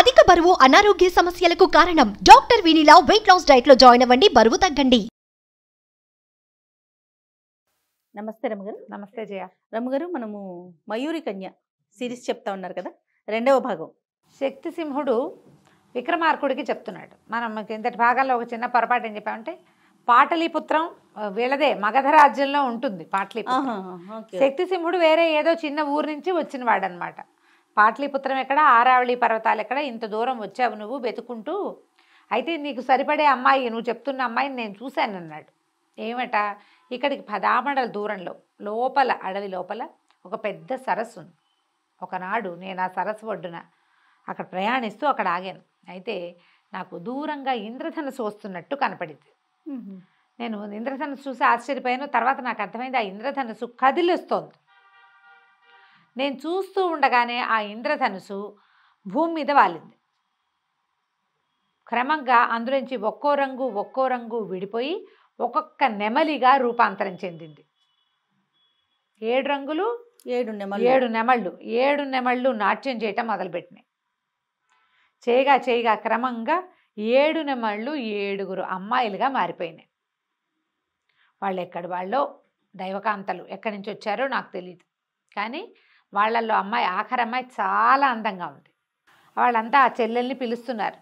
అధిక బరువు అనారోగ్య సమస్యలకు కారణం doctor Vinila weight loss diet లో జాయిన్ అవ్వండి బరువు తగ్గండి నమస్తే రమగారు నమస్తే జయ రమగారు మనము మయూరి కన్య సిరీస్ చెప్తా ఉన్నారు కదా రెండవ భాగం శక్తి సింహుడు విక్రమార్కుడికి చెప్తున్నాడు మనం ఇంతటి భాగాల్లో ఒక చిన్న పొరపాటు ఏం చెప్పామంటే పాటలీపుత్రం వీళ్ళదే మగధ రాజ్యంలో ఉంటుంది పాటలీపుత్రం శక్తిసింహుడు వేరే ఏదో చిన్న ఊరు నుంచి వచ్చిన వాడనమాట పాటలీపుత్రం ఎక్కడ ఆరావళి పర్వతాలు ఎక్కడ ఇంత దూరం వచ్చావు నువ్వు వెతుకుంటూ అయితే నీకు సరిపడే అమ్మాయి నువ్వు చెప్తున్న అమ్మాయిని నేను చూశాను అన్నాడు ఏమట ఇక్కడికి పదామండల దూరంలో లోపల అడవి లోపల ఒక పెద్ద సరస్సు ఉంది ఒకనాడు నేను ఆ సరస్సు ఒడ్డున అక్కడ ప్రయాణిస్తూ అక్కడ ఆగాను అయితే నాకు దూరంగా ఇంద్రధనుసు వస్తున్నట్టు కనపడింది నేను ఇంద్రధనుసు చూసి ఆశ్చర్యపోయాను తర్వాత నాకు అర్థమైంది ఆ ఇంద్రధనుసు కదిలిస్తోంది నేను చూస్తూ ఉండగానే ఆ ఇంద్రధనుసు భూమి మీద వాలింది క్రమంగా అందులోంచి ఒక్కో రంగు ఒక్కో రంగు విడిపోయి ఒక్కొక్క నెమలిగా రూపాంతరం చెందింది ఏడు రంగులు ఏడు నెమలు ఏడు నెమళ్ళు ఏడు నెమళ్ళు నాట్యం చేయటం మొదలుపెట్టినాయి చేయగా చేయగా క్రమంగా ఏడు నెమళ్ళు ఏడుగురు అమ్మాయిలుగా మారిపోయినాయి వాళ్ళు ఎక్కడి వాళ్ళో దైవకాంతలు ఎక్కడి నుంచి వచ్చారో నాకు తెలియదు కానీ వాళ్ళల్లో అమ్మాయి ఆఖరి అమ్మాయి చాలా అందంగా ఉంది వాళ్ళంతా ఆ చెల్లెల్ని పిలుస్తున్నారు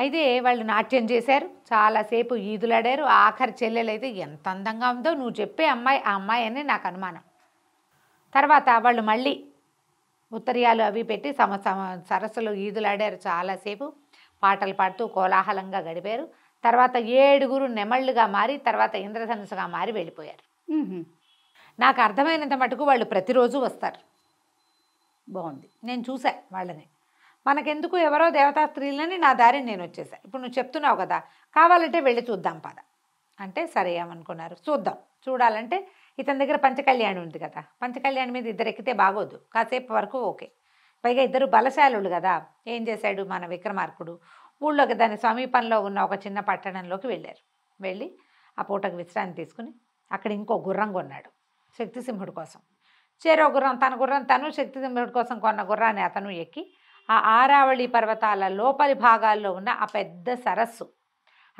అయితే వాళ్ళు నాట్యం చేశారు చాలాసేపు ఈదులాడారు ఆఖరి చెల్లెలు అయితే ఎంత అందంగా ఉందో నువ్వు చెప్పే అమ్మాయి ఆ అమ్మాయి అని నాకు అనుమానం తర్వాత వాళ్ళు మళ్ళీ ఉత్తరియాలు అవి పెట్టి సమ సమ సరస్సులో ఈదులాడారు చాలాసేపు పాటలు పాడుతూ కోలాహలంగా గడిపారు తర్వాత ఏడుగురు నెమళ్ళుగా మారి తర్వాత ఇంద్రధనుసుగా మారి వెళ్ళిపోయారు నాకు అర్థమైనంత మటుకు వాళ్ళు ప్రతిరోజు వస్తారు బాగుంది నేను చూసా వాళ్ళని మనకెందుకు ఎవరో దేవతా స్త్రీలని నా దారిని నేను వచ్చేసా ఇప్పుడు నువ్వు చెప్తున్నావు కదా కావాలంటే వెళ్ళి చూద్దాం పద అంటే సరే ఏమనుకున్నారు చూద్దాం చూడాలంటే ఇతని దగ్గర పంచకళ్యాణి ఉంది కదా పంచకళ్యాణి మీద ఇద్దరు ఎక్కితే బాగోదు కాసేపు వరకు ఓకే పైగా ఇద్దరు బలశాలులు కదా ఏం చేశాడు మన విక్రమార్కుడు ఊళ్ళోకి దాని సమీపంలో ఉన్న ఒక చిన్న పట్టణంలోకి వెళ్ళారు వెళ్ళి ఆ పూటకు విశ్రాంతి తీసుకుని అక్కడ ఇంకో గుర్రం కొన్నాడు శక్తిసింహుడి కోసం చేరో గుర్రం తన గుర్రం తను శక్తిదేవుడి కోసం కొన్న గుర్రాన్ని అతను ఎక్కి ఆ ఆరావళి పర్వతాల లోపలి భాగాల్లో ఉన్న ఆ పెద్ద సరస్సు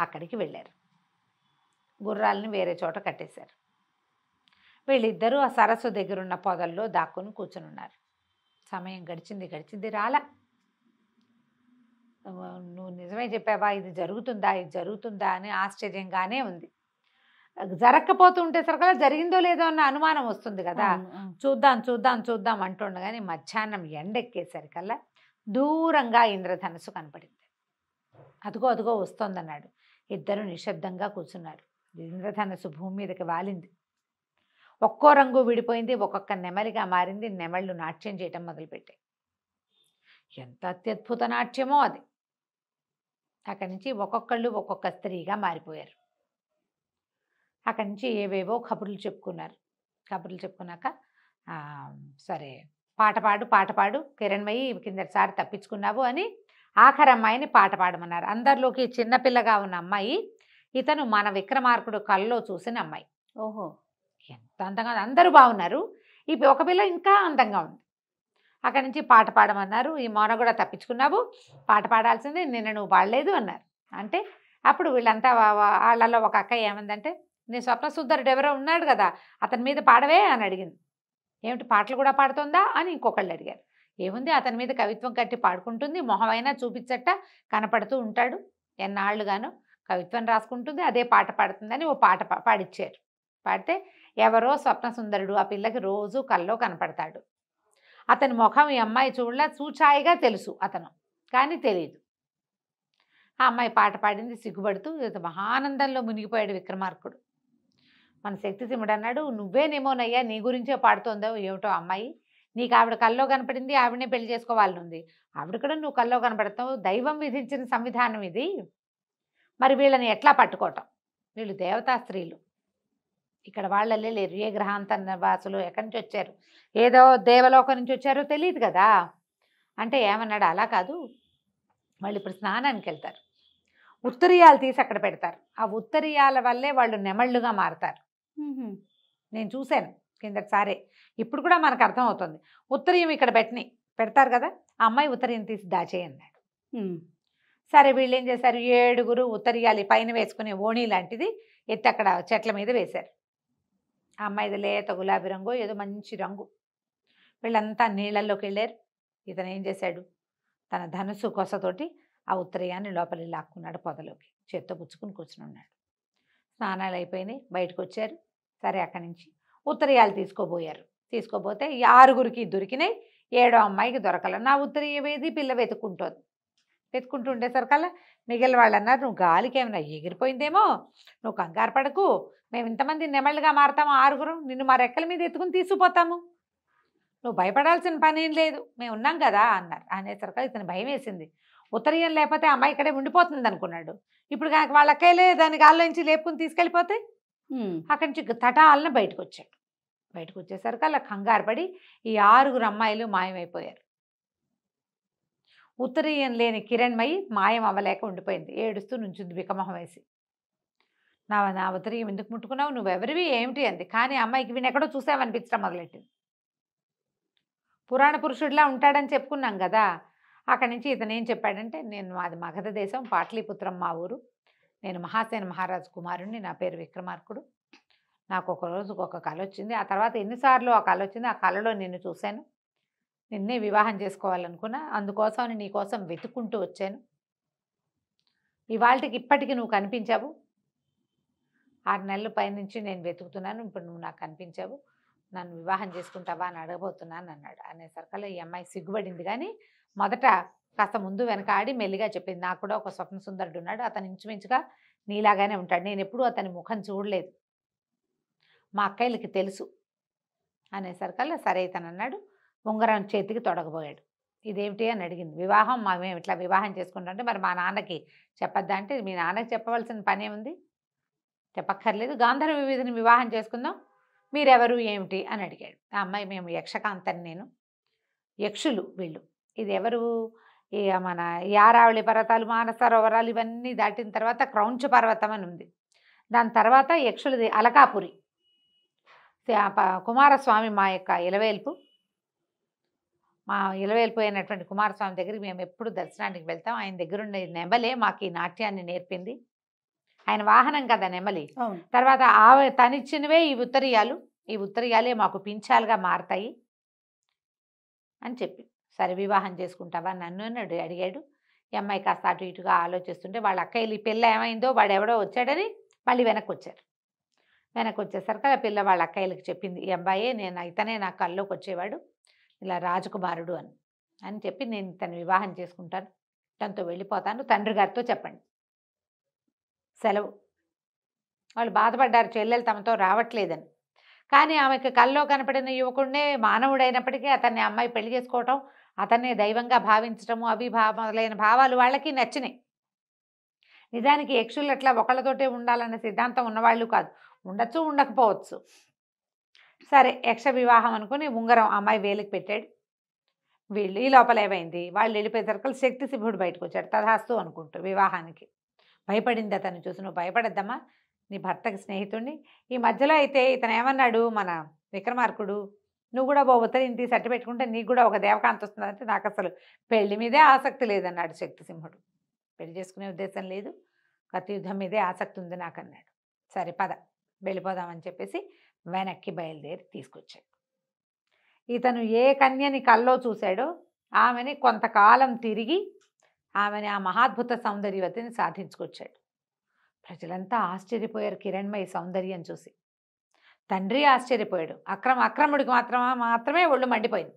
అక్కడికి వెళ్ళారు గుర్రాలని వేరే చోట కట్టేశారు వీళ్ళిద్దరూ ఆ సరస్సు దగ్గరున్న పొదల్లో దాక్కుని కూర్చునున్నారు సమయం గడిచింది గడిచింది రాలా నువ్వు నిజమే చెప్పావా ఇది జరుగుతుందా ఇది జరుగుతుందా అని ఆశ్చర్యంగానే ఉంది జరగకపోతుంటే సరికల్లా జరిగిందో లేదో అన్న అనుమానం వస్తుంది కదా చూద్దాం చూద్దాం చూద్దాం అంటుండగానే మధ్యాహ్నం ఎండెక్కేసరికల్లా దూరంగా ఇంద్రధనస్సు కనపడింది అదుగో అదుగో వస్తోందన్నాడు ఇద్దరు నిశ్శబ్దంగా కూర్చున్నారు ఇంద్రధనస్సు భూమి మీదకి వాలింది ఒక్కో రంగు విడిపోయింది ఒక్కొక్క నెమలిగా మారింది నెమళ్ళు నాట్యం చేయటం మొదలుపెట్టాయి ఎంత అత్యద్భుత నాట్యమో అది అక్కడి నుంచి ఒక్కొక్కళ్ళు ఒక్కొక్క స్త్రీగా మారిపోయారు అక్కడి నుంచి ఏవేవో కబుర్లు చెప్పుకున్నారు కబుర్లు చెప్పుకున్నాక సరే పాట పాడు పాట పాడు కిరణ్మయి కిందసారి తప్పించుకున్నావు అని ఆఖరి అమ్మాయిని పాట పాడమన్నారు అందరిలోకి చిన్నపిల్లగా ఉన్న అమ్మాయి ఇతను మన విక్రమార్కుడు కళ్ళలో చూసిన అమ్మాయి ఓహో ఎంత అందంగా అందరూ బాగున్నారు ఈ ఒక పిల్ల ఇంకా అందంగా ఉంది అక్కడి నుంచి పాట పాడమన్నారు ఈ మోన కూడా తప్పించుకున్నావు పాట పాడాల్సింది నిన్న నువ్వు పాడలేదు అన్నారు అంటే అప్పుడు వీళ్ళంతా వాళ్ళలో ఒక అక్క ఏమందంటే నీ స్వప్న సుందరుడు ఎవరో ఉన్నాడు కదా అతని మీద పాడవే అని అడిగింది ఏమిటి పాటలు కూడా పాడుతుందా అని ఇంకొకళ్ళు అడిగారు ఏముంది అతని మీద కవిత్వం కట్టి పాడుకుంటుంది మొహమైనా చూపించట కనపడుతూ ఉంటాడు ఎన్నాళ్ళుగాను కవిత్వం రాసుకుంటుంది అదే పాట పాడుతుందని ఓ పాట పాడిచ్చారు పాడితే ఎవరో స్వప్న సుందరుడు ఆ పిల్లకి రోజు కల్లో కనపడతాడు అతని ముఖం ఈ అమ్మాయి చూడలా చూచాయిగా తెలుసు అతను కానీ తెలియదు ఆ అమ్మాయి పాట పాడింది సిగ్గుపడుతూ మహానందంలో మునిగిపోయాడు విక్రమార్కుడు మన శక్తి సిముడు అన్నాడు నువ్వేనేమోనయ్యా నీ గురించే పాడుతోందో ఏమిటో అమ్మాయి నీకు ఆవిడ కల్లో కనపడింది ఆవిడనే పెళ్లి ఉంది ఆవిడ కూడా నువ్వు కల్లో కనపడతావు దైవం విధించిన సంవిధానం ఇది మరి వీళ్ళని ఎట్లా పట్టుకోవటం వీళ్ళు దేవతా స్త్రీలు ఇక్కడ వాళ్ళల్లే లేరు ఏ గ్రహాంత నివాసులు ఎక్కడి నుంచి వచ్చారు ఏదో దేవలోకం నుంచి వచ్చారో తెలియదు కదా అంటే ఏమన్నాడు అలా కాదు వాళ్ళు ఇప్పుడు స్నానానికి వెళ్తారు ఉత్తరీయాలు తీసి అక్కడ పెడతారు ఆ ఉత్తరీయాల వల్లే వాళ్ళు నెమళ్ళుగా మారతారు నేను చూశాను కిందటిసారే ఇప్పుడు కూడా మనకు అర్థం అవుతుంది ఉత్తరీయం ఇక్కడ పెట్టని పెడతారు కదా ఆ అమ్మాయి ఉత్తరీయం తీసి దాచేయన్నాడు సరే వీళ్ళు ఏం చేశారు ఏడుగురు ఉత్తరియాలి పైన వేసుకునే ఓణి లాంటిది ఎత్తి అక్కడ చెట్ల మీద వేశారు ఆ అమ్మాయిది లేత గులాబీ రంగు ఏదో మంచి రంగు వీళ్ళంతా నీళ్ళల్లోకి వెళ్ళారు ఇతను ఏం చేశాడు తన ధనుసు కొసతోటి ఆ ఉత్తరయాన్ని లోపలి లాక్కున్నాడు పొదలోకి చేత్తో పుచ్చుకుని కూర్చుని ఉన్నాడు స్నానాలు అయిపోయినాయి బయటకు వచ్చారు సరే అక్కడి నుంచి ఉత్తరీయాలు తీసుకోబోయారు తీసుకోపోతే ఈ ఆరుగురికి దొరికినాయి ఏడో అమ్మాయికి దొరకల నా ఉత్తరీయ వేది పిల్ల వెతుక్కుంటోంది వెతుక్కుంటుండేసరికల్లా మిగిలిన వాళ్ళు అన్నారు నువ్వు గాలికి ఏమైనా ఎగిరిపోయిందేమో నువ్వు కంగారు పడకు మేము ఇంతమంది నెమళ్ళుగా మారతాము ఆరుగురు నిన్ను మా రెక్కల మీద ఎత్తుకుని తీసుకుపోతాము నువ్వు భయపడాల్సిన పని ఏం లేదు మేము ఉన్నాం కదా అన్నారు అనేసరికల్ ఇతను భయం వేసింది ఉత్తరీయం లేకపోతే అమ్మాయి ఇక్కడే ఉండిపోతుంది అనుకున్నాడు ఇప్పుడు వాళ్ళ అక్కలే దాని గాల్లోంచి లేపుకుని తీసుకెళ్ళిపోతే అక్కడి నుంచి తటాలన బయటకు వచ్చాడు బయటకు వచ్చేసరికి అలా కంగారు పడి ఈ ఆరుగురు అమ్మాయిలు మాయమైపోయారు ఉత్తరీయం లేని కిరణ్మయి మాయం అవ్వలేక ఉండిపోయింది ఏడుస్తూ నుంచుంది వికమహం వేసి నా నా ఉత్తరీయం ఎందుకు ముట్టుకున్నావు నువ్వెవరివి ఏమిటి అంది కానీ అమ్మాయికి వీని ఎక్కడో చూసావనిపించడం మొదలెట్టింది పురాణ పురుషుడిలా ఉంటాడని చెప్పుకున్నాం కదా అక్కడి నుంచి ఇతను ఏం చెప్పాడంటే నేను మాది మగధ దేశం పాటలీపుత్రం మా ఊరు నేను మహాసేన మహారాజ్ కుమారుణ్ణి నా పేరు విక్రమార్కుడు నాకు ఒక రోజు ఒక కళ వచ్చింది ఆ తర్వాత ఎన్నిసార్లు ఆ కళ వచ్చింది ఆ కళలో నిన్ను చూశాను నిన్నే వివాహం చేసుకోవాలనుకున్నా అందుకోసం నీకోసం వెతుక్కుంటూ వచ్చాను ఇవాళకి ఇప్పటికీ నువ్వు కనిపించావు ఆరు నెలల పైనుంచి నేను వెతుకుతున్నాను ఇప్పుడు నువ్వు నాకు కనిపించావు నన్ను వివాహం చేసుకుంటావా అని అడగబోతున్నాను అన్నాడు అనేసరికల్లా ఈ అమ్మాయి సిగ్గుబడింది కానీ మొదట కాస్త ముందు వెనక ఆడి మెల్లిగా చెప్పింది నాకు కూడా ఒక స్వప్న సుందరుడు ఉన్నాడు అతను ఇంచుమించుగా నీలాగానే ఉంటాడు నేను ఎప్పుడూ అతని ముఖం చూడలేదు మా అక్కయ్యలకి తెలుసు అనేసరికల్లా సరే ఇతను అన్నాడు ఉంగరం చేతికి తొడగబోయాడు ఇదేమిటి అని అడిగింది వివాహం మా మేము ఇట్లా వివాహం చేసుకుంటామంటే మరి మా నాన్నకి చెప్పద్దా అంటే మీ నాన్నకి చెప్పవలసిన పనే ఉంది చెప్పక్కర్లేదు గాంధర్వ వీధిని వివాహం చేసుకుందాం మీరెవరు ఏమిటి అని అడిగాడు ఆ అమ్మాయి మేము యక్షకాంతని నేను యక్షులు వీళ్ళు ఇది ఎవరు ఇక మన యారావళి పర్వతాలు మానసరోవరాలు ఇవన్నీ దాటిన తర్వాత క్రౌంచ పర్వతం అని ఉంది దాని తర్వాత యక్షులది అలకాపురి కుమారస్వామి మా యొక్క ఇలవేల్పు మా ఇలవేల్పు అయినటువంటి కుమారస్వామి దగ్గరికి మేము ఎప్పుడు దర్శనానికి వెళ్తాం ఆయన దగ్గర ఉండే నెమలే మాకు ఈ నాట్యాన్ని నేర్పింది ఆయన వాహనం కదా నెమలి తర్వాత ఆ తనిచ్చినవే ఈ ఉత్తరీయాలు ఈ ఉత్తరీయాలే మాకు పింఛాలుగా మారతాయి అని చెప్పి సరే వివాహం చేసుకుంటావా నన్ను అన్నాడు అడిగాడు ఈ అమ్మాయి కాస్త అటు ఇటుగా ఆలోచిస్తుంటే వాళ్ళ అక్క వెళ్ళి పిల్ల ఏమైందో వాడు ఎవడో వచ్చాడని మళ్ళీ వెనక్కి వచ్చారు వెనక్కి వచ్చేసరికి ఆ పిల్ల వాళ్ళ అక్కయ్యలకు చెప్పింది ఈ అబ్బాయే నేను ఇతనే నా కల్లోకి వచ్చేవాడు ఇలా రాజకుమారుడు అని అని చెప్పి నేను ఇతను వివాహం చేసుకుంటాను తనతో వెళ్ళిపోతాను తండ్రి గారితో చెప్పండి సెలవు వాళ్ళు బాధపడ్డారు చెల్లెలు తమతో రావట్లేదని కానీ ఆమెకు కల్లో కనపడిన యువకుడినే మానవుడైనప్పటికీ అతన్ని అమ్మాయి పెళ్లి చేసుకోవటం అతన్నే దైవంగా భావించటము అవి భావలైన భావాలు వాళ్ళకి నచ్చినాయి నిజానికి యక్షులు అట్లా ఒకళ్ళతోటే ఉండాలన్న సిద్ధాంతం ఉన్నవాళ్ళు కాదు ఉండొచ్చు ఉండకపోవచ్చు సరే యక్ష వివాహం అనుకుని ఉంగరం అమ్మాయి వేలికి పెట్టాడు వీళ్ళు ఈ లోపల ఏమైంది వాళ్ళు వెళ్ళిపోయేసరికి శక్తి శిభుడు బయటకు వచ్చాడు తధాస్తు అనుకుంటూ వివాహానికి భయపడింది అతను చూసి నువ్వు భయపడద్దమ్మా నీ భర్తకి స్నేహితుణ్ణి ఈ మధ్యలో అయితే ఇతను ఏమన్నాడు మన విక్రమార్కుడు నువ్వు కూడా పోతే ఇంటి సట్టి పెట్టుకుంటే నీకు కూడా ఒక దేవకాంత వస్తుందంటే నాకు అసలు పెళ్లి మీదే ఆసక్తి లేదన్నాడు శక్తిసింహుడు పెళ్లి చేసుకునే ఉద్దేశం లేదు యుద్ధం మీదే ఆసక్తి ఉంది నాకు అన్నాడు సరే పద వెళ్ళిపోదామని చెప్పేసి వెనక్కి బయలుదేరి తీసుకొచ్చాడు ఇతను ఏ కన్యని కల్లో చూశాడో ఆమెని కొంతకాలం తిరిగి ఆమెని ఆ మహాద్భుత సౌందర్యవతిని సాధించుకొచ్చాడు ప్రజలంతా ఆశ్చర్యపోయారు కిరణ్మయ్య సౌందర్యం చూసి తండ్రి ఆశ్చర్యపోయాడు అక్రమ అక్రముడికి మాత్రం మాత్రమే ఒళ్ళు మండిపోయింది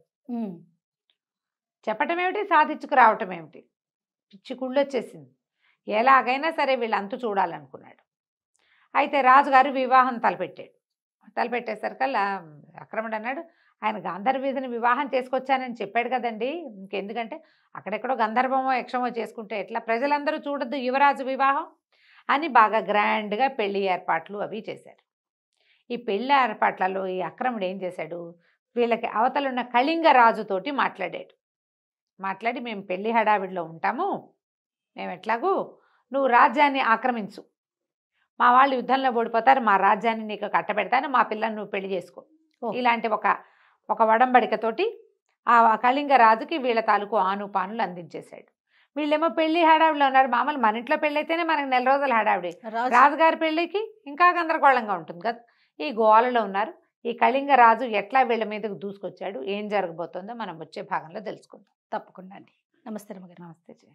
చెప్పటం ఏమిటి సాధించుకురావటం ఏమిటి పిచ్చి కుళ్ళొచ్చేసింది ఎలాగైనా సరే వీళ్ళంతా చూడాలనుకున్నాడు అయితే రాజుగారు వివాహం తలపెట్టాడు తలపెట్టేసరికల్లా అక్రముడు అన్నాడు ఆయన గంధర్వీధిని వివాహం చేసుకొచ్చానని చెప్పాడు కదండి ఇంకెందుకంటే అక్కడెక్కడో గంధర్వమో యక్షమో చేసుకుంటే ఎట్లా ప్రజలందరూ చూడొద్దు యువరాజు వివాహం అని బాగా గ్రాండ్గా పెళ్లి ఏర్పాట్లు అవి చేశారు ఈ పెళ్లి ఏర్పాట్లలో ఈ అక్రముడు ఏం చేశాడు వీళ్ళకి అవతలున్న కళింగ రాజుతోటి మాట్లాడాడు మాట్లాడి మేము పెళ్లి హడావిడిలో ఉంటాము మేము ఎట్లాగూ నువ్వు రాజ్యాన్ని ఆక్రమించు మా వాళ్ళు యుద్ధంలో ఓడిపోతారు మా రాజ్యాన్ని నీకు కట్టబెడతాను మా పిల్లల్ని నువ్వు పెళ్లి చేసుకో ఇలాంటి ఒక ఒక వడంబడికతోటి ఆ కళింగ రాజుకి వీళ్ళ తాలూకు ఆనుపానులు అందించేశాడు వీళ్ళేమో పెళ్లి హడావిడిలో ఉన్నారు మామూలు మన ఇంట్లో పెళ్ళైతేనే మనకు నెల రోజులు హడావిడి రాజుగారి పెళ్ళికి ఇంకా గందరగోళంగా ఉంటుంది కదా ఈ గోవాలలో ఉన్నారు ఈ కళింగ రాజు ఎట్లా వీళ్ళ మీదకు దూసుకొచ్చాడు ఏం జరగబోతుందో మనం వచ్చే భాగంలో తెలుసుకుందాం తప్పకుండా అండి నమస్తే నమస్తే